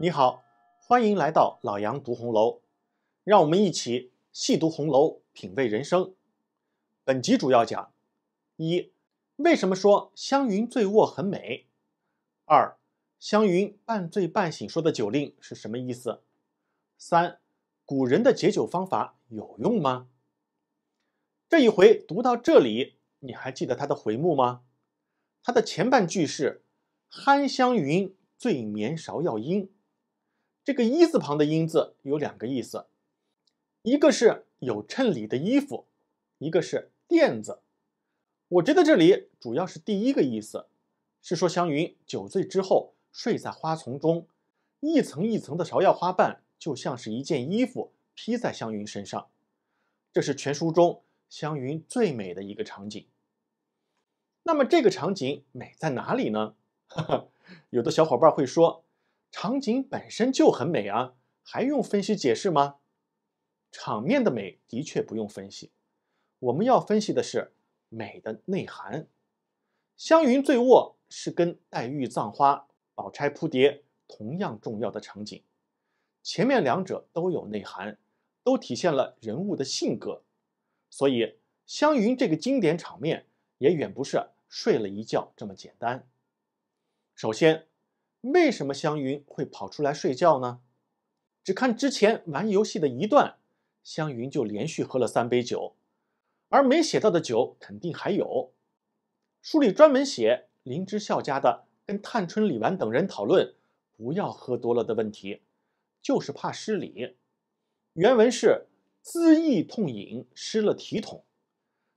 你好，欢迎来到老杨读红楼，让我们一起细读红楼，品味人生。本集主要讲：一、为什么说湘云醉卧很美？二、湘云半醉半醒说的酒令是什么意思？三、古人的解酒方法有用吗？这一回读到这里，你还记得他的回目吗？他的前半句是“憨湘云醉眠芍药阴”。这个一字旁的“英”字有两个意思，一个是有衬里的衣服，一个是垫子。我觉得这里主要是第一个意思，是说湘云酒醉之后睡在花丛中，一层一层的芍药花瓣就像是一件衣服披在湘云身上，这是全书中湘云最美的一个场景。那么这个场景美在哪里呢？有的小伙伴会说。场景本身就很美啊，还用分析解释吗？场面的美的确不用分析，我们要分析的是美的内涵。湘云醉卧是跟黛玉葬花、宝钗扑蝶同样重要的场景，前面两者都有内涵，都体现了人物的性格，所以湘云这个经典场面也远不是睡了一觉这么简单。首先。为什么湘云会跑出来睡觉呢？只看之前玩游戏的一段，湘云就连续喝了三杯酒，而没写到的酒肯定还有。书里专门写林之孝家的跟探春、李纨等人讨论不要喝多了的问题，就是怕失礼。原文是恣意痛饮，失了体统。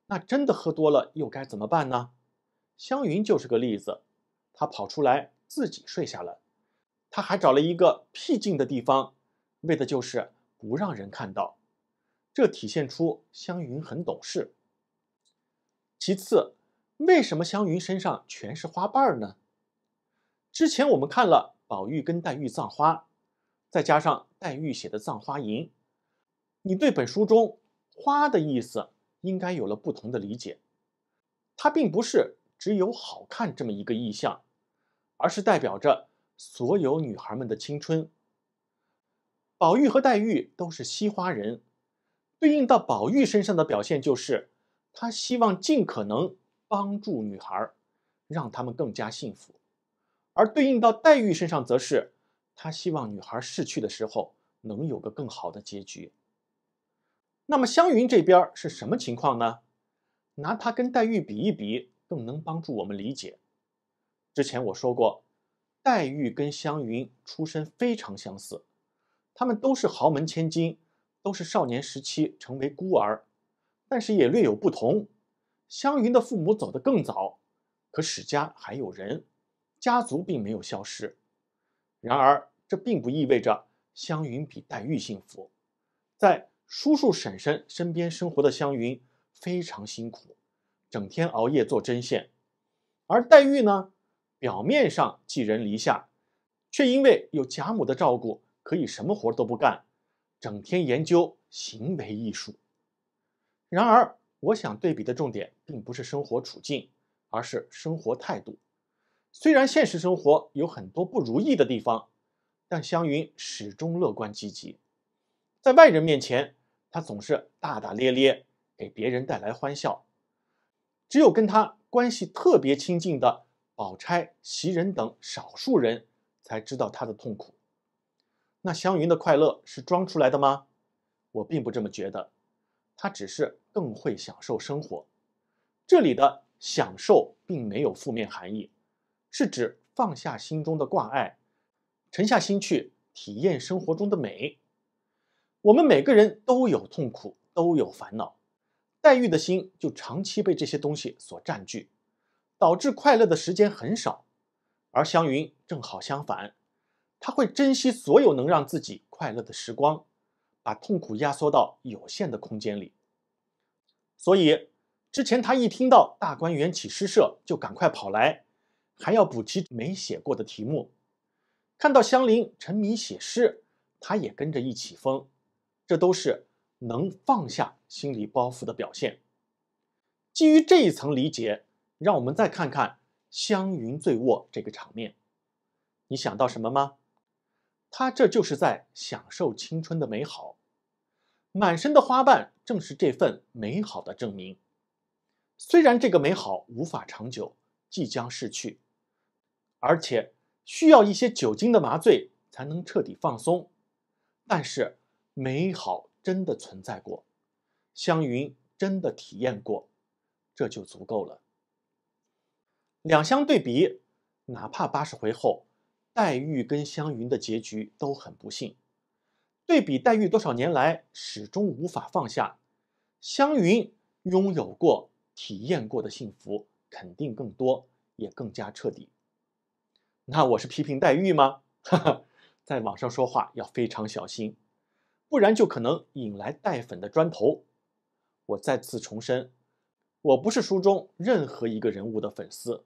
那真的喝多了又该怎么办呢？湘云就是个例子，她跑出来。自己睡下了，他还找了一个僻静的地方，为的就是不让人看到。这体现出湘云很懂事。其次，为什么湘云身上全是花瓣呢？之前我们看了宝玉跟黛玉葬花，再加上黛玉写的《葬花吟》，你对本书中花的意思应该有了不同的理解。它并不是只有好看这么一个意象。而是代表着所有女孩们的青春。宝玉和黛玉都是西花人，对应到宝玉身上的表现就是他希望尽可能帮助女孩，让她们更加幸福；而对应到黛玉身上，则是他希望女孩逝去的时候能有个更好的结局。那么湘云这边是什么情况呢？拿她跟黛玉比一比，更能帮助我们理解。之前我说过，黛玉跟湘云出身非常相似，他们都是豪门千金，都是少年时期成为孤儿，但是也略有不同。湘云的父母走得更早，可史家还有人，家族并没有消失。然而，这并不意味着湘云比黛玉幸福。在叔叔婶婶身边生活的湘云非常辛苦，整天熬夜做针线，而黛玉呢？表面上寄人篱下，却因为有贾母的照顾，可以什么活都不干，整天研究行为艺术。然而，我想对比的重点并不是生活处境，而是生活态度。虽然现实生活有很多不如意的地方，但湘云始终乐观积极。在外人面前，她总是大大咧咧，给别人带来欢笑。只有跟她关系特别亲近的。宝钗、袭人等少数人才知道他的痛苦。那湘云的快乐是装出来的吗？我并不这么觉得，她只是更会享受生活。这里的享受并没有负面含义，是指放下心中的挂碍，沉下心去体验生活中的美。我们每个人都有痛苦，都有烦恼。黛玉的心就长期被这些东西所占据。导致快乐的时间很少，而湘云正好相反，她会珍惜所有能让自己快乐的时光，把痛苦压缩到有限的空间里。所以之前她一听到大观园起诗社就赶快跑来，还要补齐没写过的题目。看到香菱沉迷写诗，她也跟着一起疯，这都是能放下心理包袱的表现。基于这一层理解。让我们再看看湘云醉卧这个场面，你想到什么吗？她这就是在享受青春的美好，满身的花瓣正是这份美好的证明。虽然这个美好无法长久，即将逝去，而且需要一些酒精的麻醉才能彻底放松，但是美好真的存在过，湘云真的体验过，这就足够了。两相对比，哪怕八十回后，黛玉跟湘云的结局都很不幸。对比黛玉多少年来始终无法放下，湘云拥有过、体验过的幸福肯定更多，也更加彻底。那我是批评黛玉吗？哈哈，在网上说话要非常小心，不然就可能引来黛粉的砖头。我再次重申，我不是书中任何一个人物的粉丝。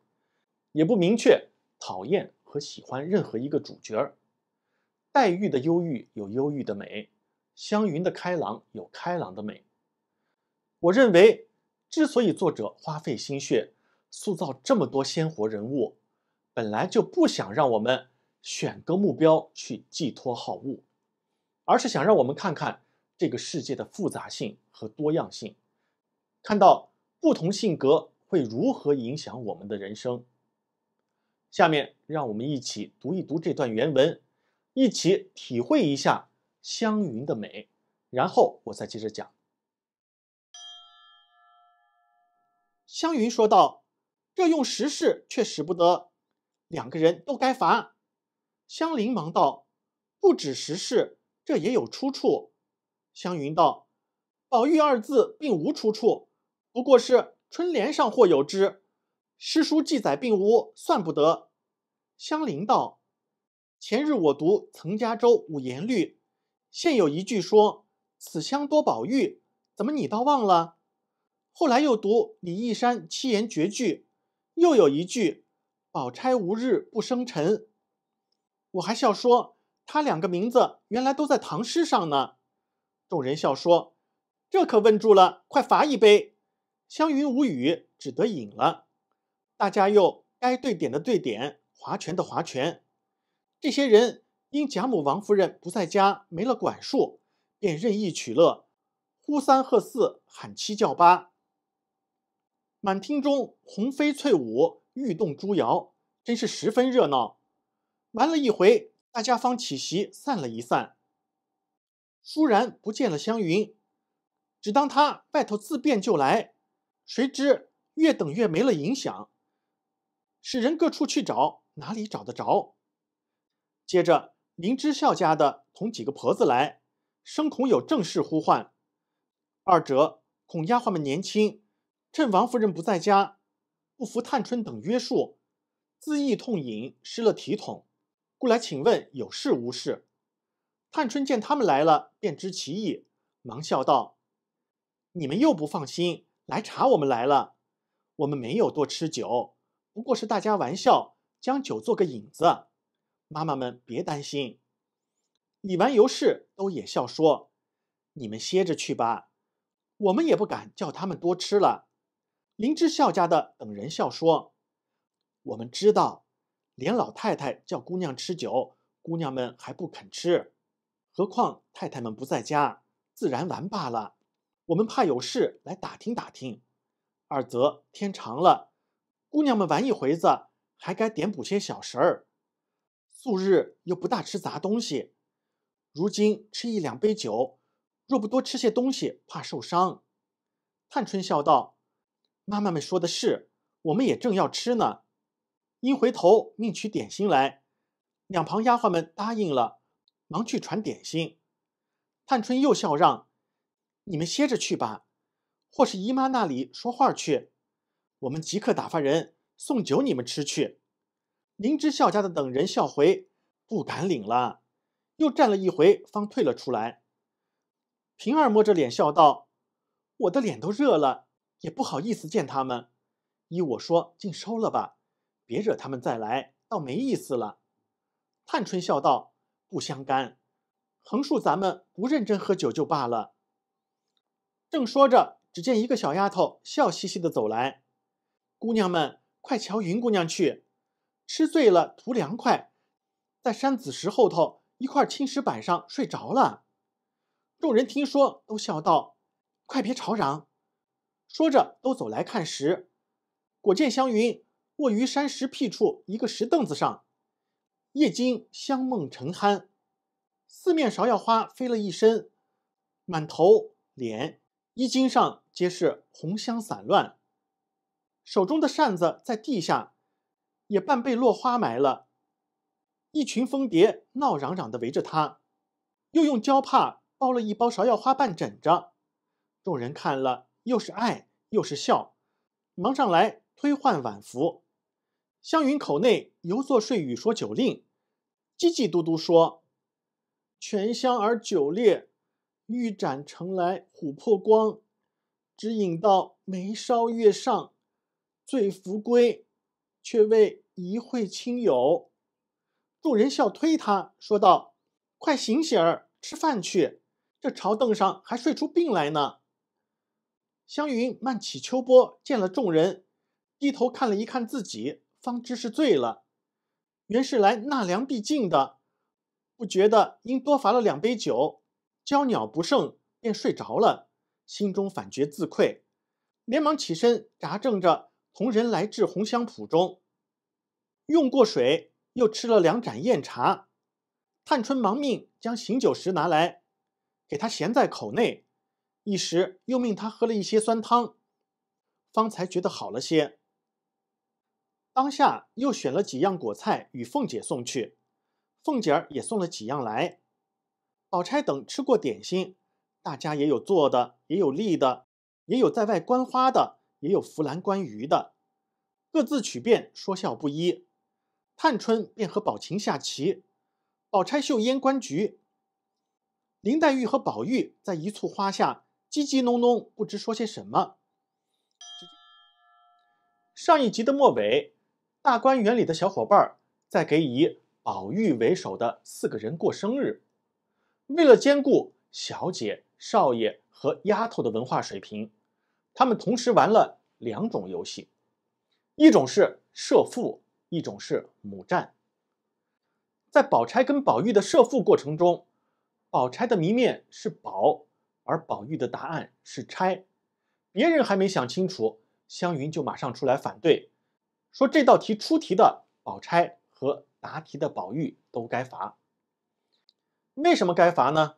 也不明确讨厌和喜欢任何一个主角儿。黛玉的忧郁有忧郁的美，湘云的开朗有开朗的美。我认为，之所以作者花费心血塑造这么多鲜活人物，本来就不想让我们选个目标去寄托好物，而是想让我们看看这个世界的复杂性和多样性，看到不同性格会如何影响我们的人生。下面让我们一起读一读这段原文，一起体会一下湘云的美。然后我再接着讲。湘云说道：“这用时事却使不得，两个人都该罚。”湘菱忙道：“不止时事，这也有出处。”湘云道：“宝玉二字并无出处，不过是春联上或有之，诗书记载并无，算不得。”湘菱道：“前日我读曾嘉州五言律，现有一句说‘此乡多宝玉’，怎么你倒忘了？后来又读李义山七言绝句，又有一句‘宝钗无日不生辰’，我还笑说，他两个名字原来都在唐诗上呢。”众人笑说：“这可问住了，快罚一杯。”湘云无语，只得饮了。大家又该对点的对点。划拳的划拳，这些人因贾母、王夫人不在家，没了管束，便任意取乐，呼三喝四，喊七叫八，满厅中红飞翠舞，玉动珠摇，真是十分热闹。玩了一回，大家方起席散了一散。倏然不见了湘云，只当她外头自便就来，谁知越等越没了影响，使人各处去找。哪里找得着？接着林之孝家的同几个婆子来，生恐有正事呼唤；二者恐丫鬟们年轻，趁王夫人不在家，不服探春等约束，恣意痛饮，失了体统，故来请问有事无事。探春见他们来了，便知其意，忙笑道：“你们又不放心来查我们来了，我们没有多吃酒，不过是大家玩笑。”将酒做个引子，妈妈们别担心。李纨尤氏都也笑说：“你们歇着去吧，我们也不敢叫他们多吃了。”林之孝家的等人笑说：“我们知道，连老太太叫姑娘吃酒，姑娘们还不肯吃，何况太太们不在家，自然玩罢了。我们怕有事来打听打听，二则天长了，姑娘们玩一回子。”还该点补些小食儿，素日又不大吃杂东西，如今吃一两杯酒，若不多吃些东西，怕受伤。探春笑道：“妈妈们说的是，我们也正要吃呢。”因回头命取点心来，两旁丫鬟们答应了，忙去传点心。探春又笑让：“你们歇着去吧，或是姨妈那里说话去，我们即刻打发人。”送酒你们吃去，林之孝家的等人笑回，不敢领了，又站了一回，方退了出来。平儿摸着脸笑道：“我的脸都热了，也不好意思见他们。依我说，尽收了吧，别惹他们再来，倒没意思了。”探春笑道：“不相干，横竖咱们不认真喝酒就罢了。”正说着，只见一个小丫头笑嘻嘻的走来，姑娘们。快瞧，云姑娘去，吃醉了，图凉快，在山子石后头一块青石板上睡着了。众人听说，都笑道：“快别吵嚷。”说着，都走来看时，果见湘云卧于山石僻处一个石凳子上，夜惊香梦成酣，四面芍药花飞了一身，满头脸衣襟上皆是红香散乱。手中的扇子在地下，也半被落花埋了。一群蜂蝶闹嚷嚷地围着他，又用胶帕包了一包芍药花瓣枕着。众人看了，又是爱又是笑，忙上来推换晚服。湘云口内犹作睡语说酒令，唧唧嘟嘟说：“泉香而酒冽，玉盏盛来琥珀光，只饮到眉梢月上。”醉扶归，却为一会亲友，众人笑推他，说道：“快醒醒儿，吃饭去！这朝凳上还睡出病来呢。”湘云漫起秋波，见了众人，低头看了一看自己，方知是醉了，原是来纳凉避静的，不觉得因多罚了两杯酒，娇鸟不胜，便睡着了，心中反觉自愧，连忙起身，扎正着。同人来至红香圃中，用过水，又吃了两盏酽茶。探春忙命将醒酒石拿来，给他衔在口内，一时又命他喝了一些酸汤，方才觉得好了些。当下又选了几样果菜与凤姐送去，凤姐儿也送了几样来。宝钗等吃过点心，大家也有坐的，也有立的，也有在外观花的。也有扶栏观鱼的，各自取变，说笑不一。探春便和宝琴下棋，宝钗绣烟观菊。林黛玉和宝玉在一簇花下，叽叽哝哝，不知说些什么。上一集的末尾，大观园里的小伙伴儿在给以宝玉为首的四个人过生日，为了兼顾小姐、少爷和丫头的文化水平。他们同时玩了两种游戏，一种是射父，一种是母战。在宝钗跟宝玉的射父过程中，宝钗的谜面是“宝”，而宝玉的答案是“钗”。别人还没想清楚，湘云就马上出来反对，说这道题出题的宝钗和答题的宝玉都该罚。为什么该罚呢？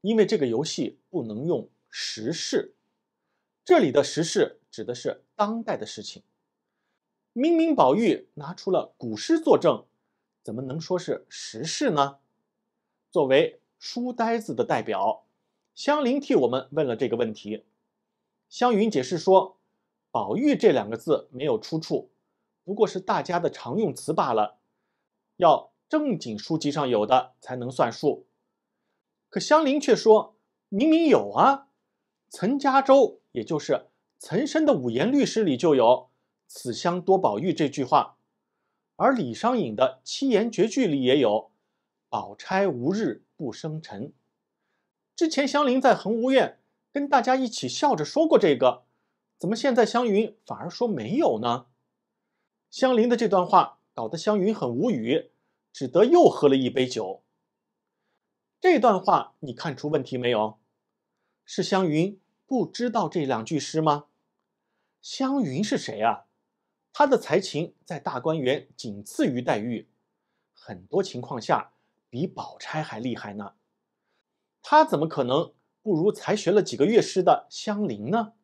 因为这个游戏不能用时事。这里的时事指的是当代的事情。明明宝玉拿出了古诗作证，怎么能说是时事呢？作为书呆子的代表，香菱替我们问了这个问题。湘云解释说：“宝玉这两个字没有出处，不过是大家的常用词罢了。要正经书籍上有的才能算数。”可香菱却说：“明明有啊，岑家洲也就是岑参的五言律诗里就有“此乡多宝玉”这句话，而李商隐的七言绝句里也有“宝钗无日不生尘”。之前香菱在恒芜苑跟大家一起笑着说过这个，怎么现在湘云反而说没有呢？香菱的这段话搞得湘云很无语，只得又喝了一杯酒。这段话你看出问题没有？是湘云。不知道这两句诗吗？湘云是谁啊？她的才情在大观园仅次于黛玉，很多情况下比宝钗还厉害呢。她怎么可能不如才学了几个月诗的湘菱呢？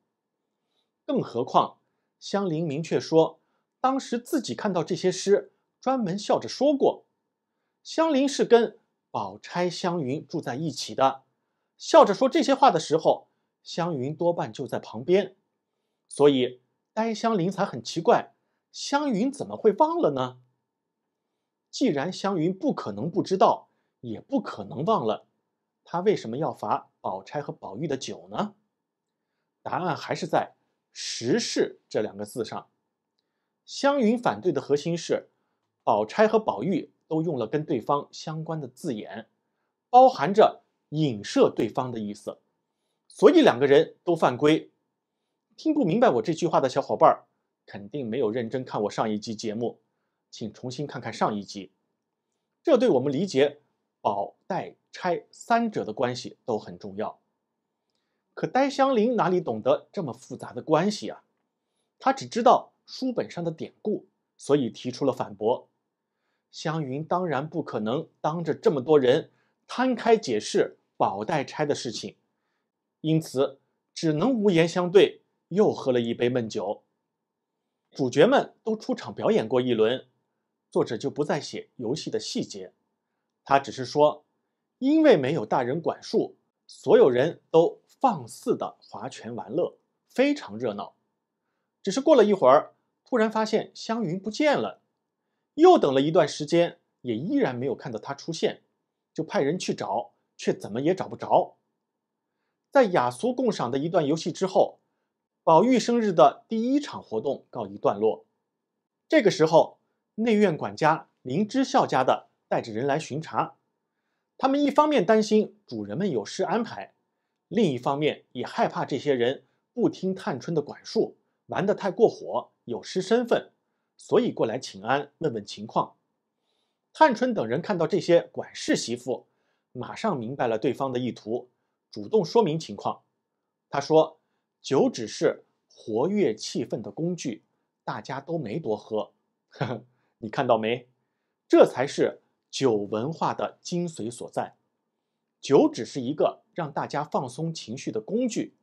更何况湘菱明确说，当时自己看到这些诗，专门笑着说过。湘菱是跟宝钗、湘云住在一起的，笑着说这些话的时候。湘云多半就在旁边，所以呆香菱才很奇怪，湘云怎么会忘了呢？既然湘云不可能不知道，也不可能忘了，她为什么要罚宝钗和宝玉的酒呢？答案还是在“时事”这两个字上。湘云反对的核心是，宝钗和宝玉都用了跟对方相关的字眼，包含着影射对方的意思。所以两个人都犯规。听不明白我这句话的小伙伴，肯定没有认真看我上一集节目，请重新看看上一集。这对我们理解宝黛钗三者的关系都很重要。可呆香菱哪里懂得这么复杂的关系啊？她只知道书本上的典故，所以提出了反驳。湘云当然不可能当着这么多人摊开解释宝黛钗的事情。因此，只能无言相对，又喝了一杯闷酒。主角们都出场表演过一轮，作者就不再写游戏的细节。他只是说，因为没有大人管束，所有人都放肆的划拳玩乐，非常热闹。只是过了一会儿，突然发现湘云不见了。又等了一段时间，也依然没有看到他出现，就派人去找，却怎么也找不着。在雅俗共赏的一段游戏之后，宝玉生日的第一场活动告一段落。这个时候，内院管家林之孝家的带着人来巡查，他们一方面担心主人们有事安排，另一方面也害怕这些人不听探春的管束，玩的太过火，有失身份，所以过来请安，问问情况。探春等人看到这些管事媳妇，马上明白了对方的意图。主动说明情况，他说：“酒只是活跃气氛的工具，大家都没多喝。呵呵，你看到没？这才是酒文化的精髓所在。酒只是一个让大家放松情绪的工具。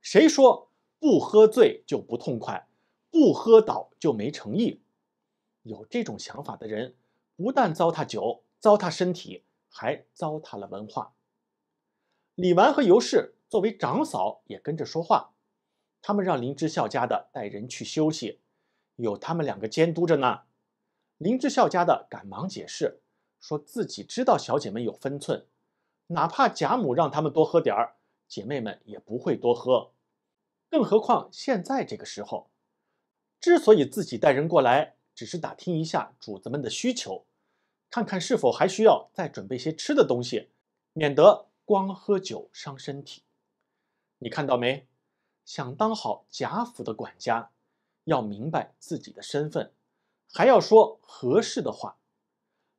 谁说不喝醉就不痛快，不喝倒就没诚意？有这种想法的人，不但糟蹋酒、糟蹋身体，还糟蹋了文化。”李纨和尤氏作为长嫂也跟着说话，他们让林之孝家的带人去休息，有他们两个监督着呢。林之孝家的赶忙解释，说自己知道小姐们有分寸，哪怕贾母让他们多喝点儿，姐妹们也不会多喝，更何况现在这个时候。之所以自己带人过来，只是打听一下主子们的需求，看看是否还需要再准备些吃的东西，免得。光喝酒伤身体，你看到没？想当好贾府的管家，要明白自己的身份，还要说合适的话。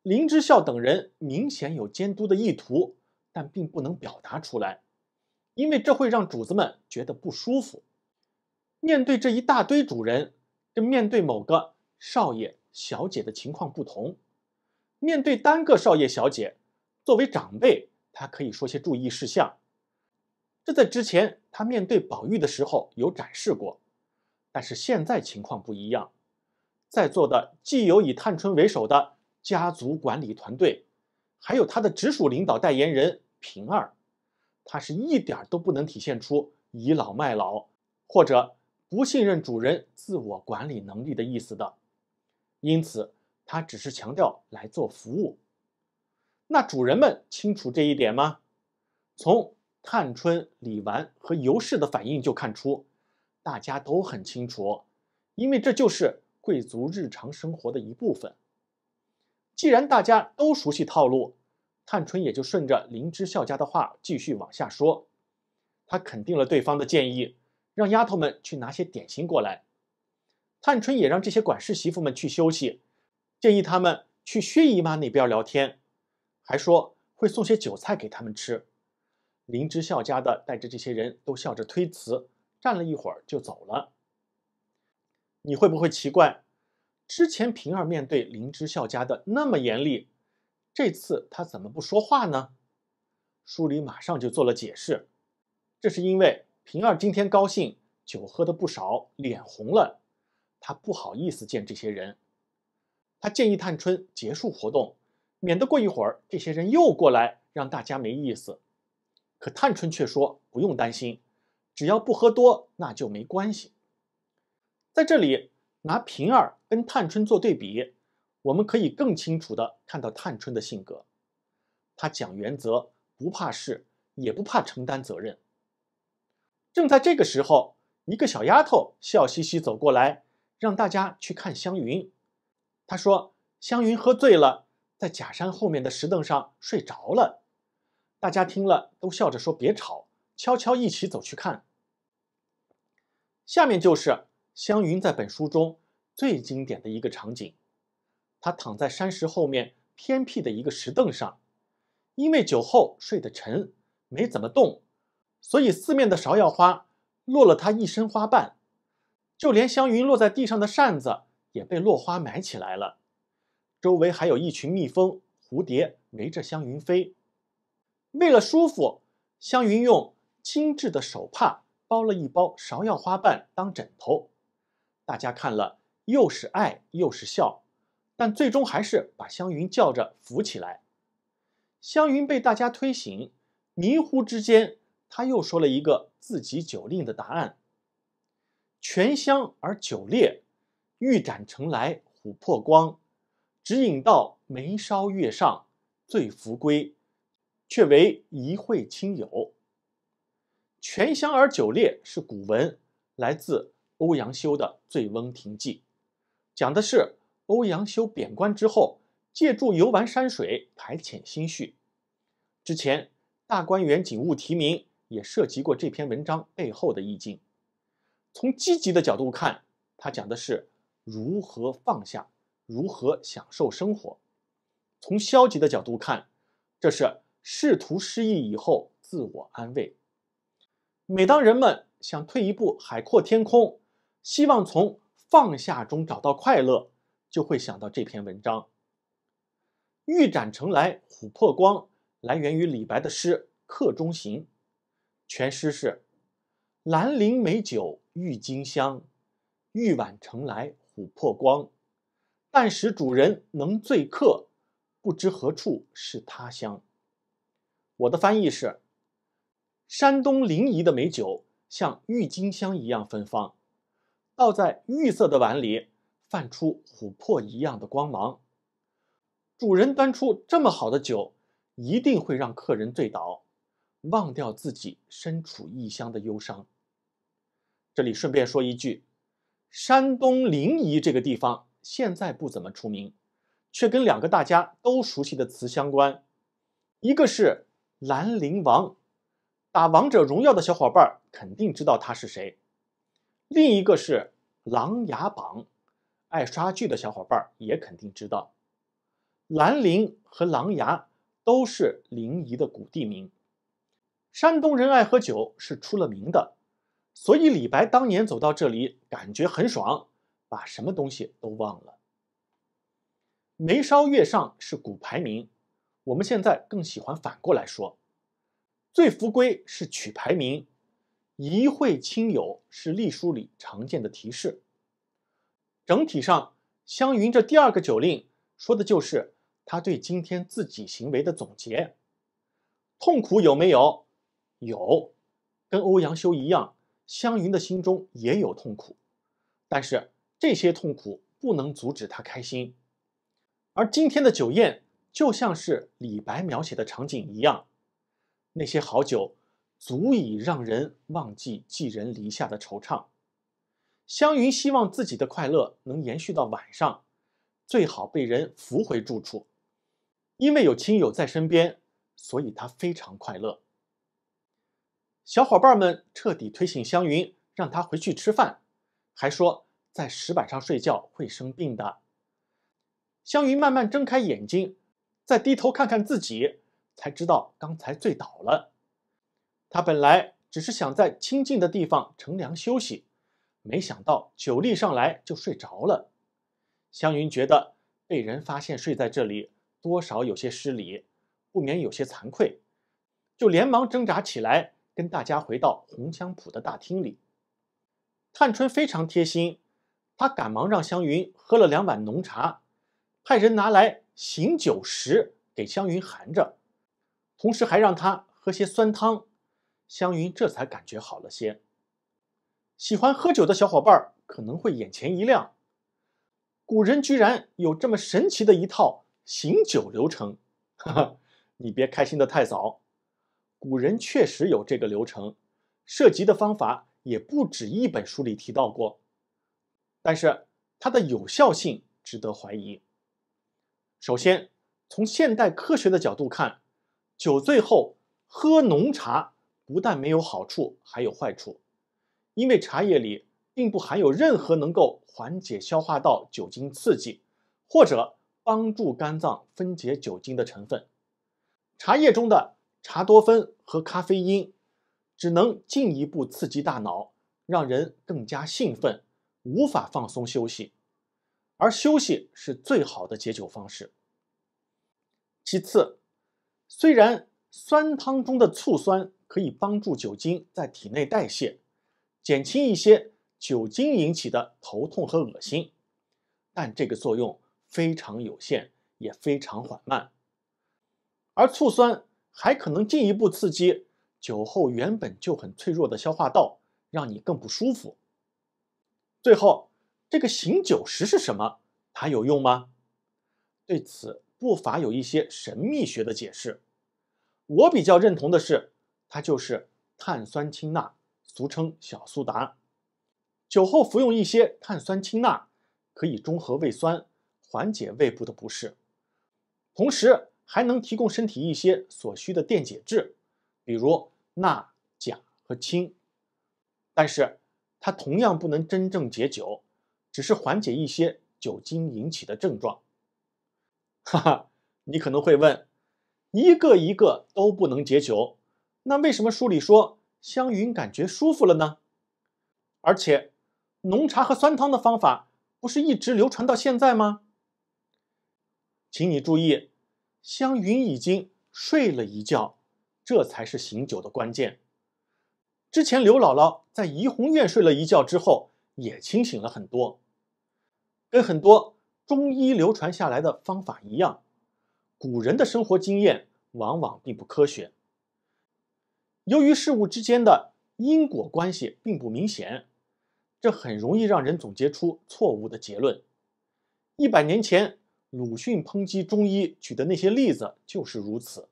林之孝等人明显有监督的意图，但并不能表达出来，因为这会让主子们觉得不舒服。面对这一大堆主人，跟面对某个少爷小姐的情况不同。面对单个少爷小姐，作为长辈。他可以说些注意事项，这在之前他面对宝玉的时候有展示过，但是现在情况不一样，在座的既有以探春为首的家族管理团队，还有他的直属领导代言人平儿，他是一点都不能体现出倚老卖老或者不信任主人自我管理能力的意思的，因此他只是强调来做服务。那主人们清楚这一点吗？从探春、李纨和尤氏的反应就看出，大家都很清楚，因为这就是贵族日常生活的一部分。既然大家都熟悉套路，探春也就顺着林之孝家的话继续往下说。她肯定了对方的建议，让丫头们去拿些点心过来。探春也让这些管事媳妇们去休息，建议她们去薛姨妈那边聊天。还说会送些酒菜给他们吃，林之孝家的带着这些人都笑着推辞，站了一会儿就走了。你会不会奇怪，之前平儿面对林之孝家的那么严厉，这次他怎么不说话呢？书里马上就做了解释，这是因为平儿今天高兴，酒喝的不少，脸红了，他不好意思见这些人，他建议探春结束活动。免得过一会儿，这些人又过来让大家没意思。可探春却说：“不用担心，只要不喝多，那就没关系。”在这里拿平儿跟探春做对比，我们可以更清楚地看到探春的性格。她讲原则，不怕事，也不怕承担责任。正在这个时候，一个小丫头笑嘻嘻走过来，让大家去看湘云。她说：“湘云喝醉了。”在假山后面的石凳上睡着了，大家听了都笑着说：“别吵，悄悄一起走去看。”下面就是湘云在本书中最经典的一个场景，她躺在山石后面偏僻的一个石凳上，因为酒后睡得沉，没怎么动，所以四面的芍药花落了她一身花瓣，就连湘云落在地上的扇子也被落花埋起来了。周围还有一群蜜蜂、蝴蝶围着香云飞。为了舒服，香云用精致的手帕包了一包芍药花瓣当枕头。大家看了又是爱又是笑，但最终还是把湘云叫着扶起来。湘云被大家推醒，迷糊之间，她又说了一个自己酒令的答案：“泉香而酒冽，玉盏盛来琥珀光。”只饮到眉梢月上，醉扶归，却为一会亲友。泉香而酒冽是古文，来自欧阳修的《醉翁亭记》，讲的是欧阳修贬官之后，借助游玩山水排遣心绪。之前大观园景物题名也涉及过这篇文章背后的意境。从积极的角度看，他讲的是如何放下。如何享受生活？从消极的角度看，这是仕途失意以后自我安慰。每当人们想退一步海阔天空，希望从放下中找到快乐，就会想到这篇文章。玉盏成来琥珀光，来源于李白的诗《客中行》。全诗是：兰陵美酒郁金香，玉碗盛来琥珀光。但使主人能醉客，不知何处是他乡。我的翻译是：山东临沂的美酒像郁金香一样芬芳，倒在玉色的碗里，泛出琥珀一样的光芒。主人端出这么好的酒，一定会让客人醉倒，忘掉自己身处异乡的忧伤。这里顺便说一句，山东临沂这个地方。现在不怎么出名，却跟两个大家都熟悉的词相关，一个是兰陵王，打王者荣耀的小伙伴肯定知道他是谁；另一个是琅琊榜，爱刷剧的小伙伴也肯定知道。兰陵和琅琊都是临沂的古地名，山东人爱喝酒是出了名的，所以李白当年走到这里，感觉很爽。把什么东西都忘了。眉梢月上是古排名，我们现在更喜欢反过来说。醉扶归是曲牌名，一会亲友是隶书里常见的提示。整体上，湘云这第二个酒令说的就是他对今天自己行为的总结。痛苦有没有？有，跟欧阳修一样，湘云的心中也有痛苦，但是。这些痛苦不能阻止他开心，而今天的酒宴就像是李白描写的场景一样，那些好酒足以让人忘记寄人篱下的惆怅。湘云希望自己的快乐能延续到晚上，最好被人扶回住处，因为有亲友在身边，所以他非常快乐。小伙伴们彻底推醒湘云，让他回去吃饭，还说。在石板上睡觉会生病的。湘云慢慢睁开眼睛，再低头看看自己，才知道刚才醉倒了。她本来只是想在清静的地方乘凉休息，没想到酒力上来就睡着了。湘云觉得被人发现睡在这里，多少有些失礼，不免有些惭愧，就连忙挣扎起来，跟大家回到红香圃的大厅里。探春非常贴心。他赶忙让湘云喝了两碗浓茶，派人拿来醒酒石给湘云含着，同时还让她喝些酸汤，湘云这才感觉好了些。喜欢喝酒的小伙伴可能会眼前一亮，古人居然有这么神奇的一套醒酒流程。哈哈，你别开心的太早，古人确实有这个流程，涉及的方法也不止一本书里提到过。但是它的有效性值得怀疑。首先，从现代科学的角度看，酒醉后喝浓茶不但没有好处，还有坏处，因为茶叶里并不含有任何能够缓解消化道酒精刺激，或者帮助肝脏分解酒精的成分。茶叶中的茶多酚和咖啡因，只能进一步刺激大脑，让人更加兴奋。无法放松休息，而休息是最好的解酒方式。其次，虽然酸汤中的醋酸可以帮助酒精在体内代谢，减轻一些酒精引起的头痛和恶心，但这个作用非常有限，也非常缓慢。而醋酸还可能进一步刺激酒后原本就很脆弱的消化道，让你更不舒服。最后，这个醒酒石是什么？它有用吗？对此不乏有一些神秘学的解释。我比较认同的是，它就是碳酸氢钠，俗称小苏打。酒后服用一些碳酸氢钠，可以中和胃酸，缓解胃部的不适，同时还能提供身体一些所需的电解质，比如钠、钾和氢。但是。它同样不能真正解酒，只是缓解一些酒精引起的症状。哈哈，你可能会问，一个一个都不能解酒，那为什么书里说香云感觉舒服了呢？而且，浓茶和酸汤的方法不是一直流传到现在吗？请你注意，香云已经睡了一觉，这才是醒酒的关键。之前刘姥姥在怡红院睡了一觉之后，也清醒了很多。跟很多中医流传下来的方法一样，古人的生活经验往往并不科学。由于事物之间的因果关系并不明显，这很容易让人总结出错误的结论。一百年前，鲁迅抨击中医举的那些例子就是如此。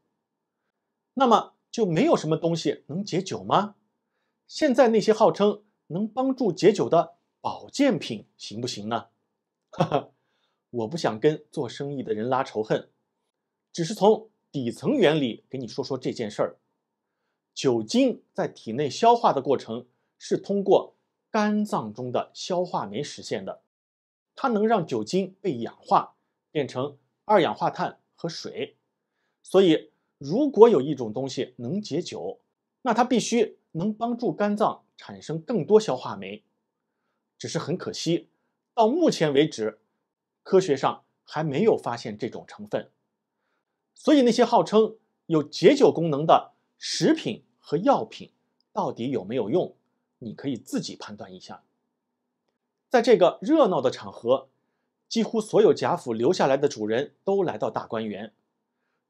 那么，就没有什么东西能解酒吗？现在那些号称能帮助解酒的保健品行不行呢？哈哈，我不想跟做生意的人拉仇恨，只是从底层原理给你说说这件事儿。酒精在体内消化的过程是通过肝脏中的消化酶实现的，它能让酒精被氧化变成二氧化碳和水。所以，如果有一种东西能解酒，那它必须。能帮助肝脏产生更多消化酶，只是很可惜，到目前为止，科学上还没有发现这种成分。所以那些号称有解酒功能的食品和药品，到底有没有用？你可以自己判断一下。在这个热闹的场合，几乎所有贾府留下来的主人都来到大观园，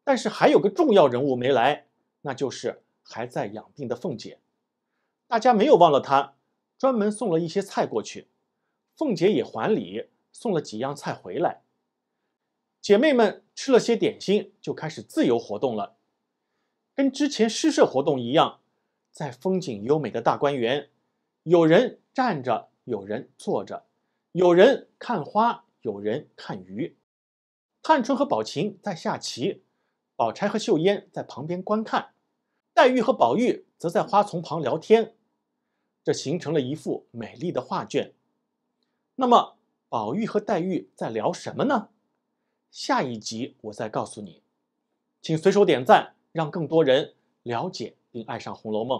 但是还有个重要人物没来，那就是还在养病的凤姐。大家没有忘了他，专门送了一些菜过去。凤姐也还礼，送了几样菜回来。姐妹们吃了些点心，就开始自由活动了，跟之前诗社活动一样，在风景优美的大观园，有人站着，有人坐着，有人看花，有人看鱼。探春和宝琴在下棋，宝钗和秀烟在旁边观看，黛玉和宝玉则在花丛旁聊天。这形成了一幅美丽的画卷。那么，宝玉和黛玉在聊什么呢？下一集我再告诉你。请随手点赞，让更多人了解并爱上《红楼梦》。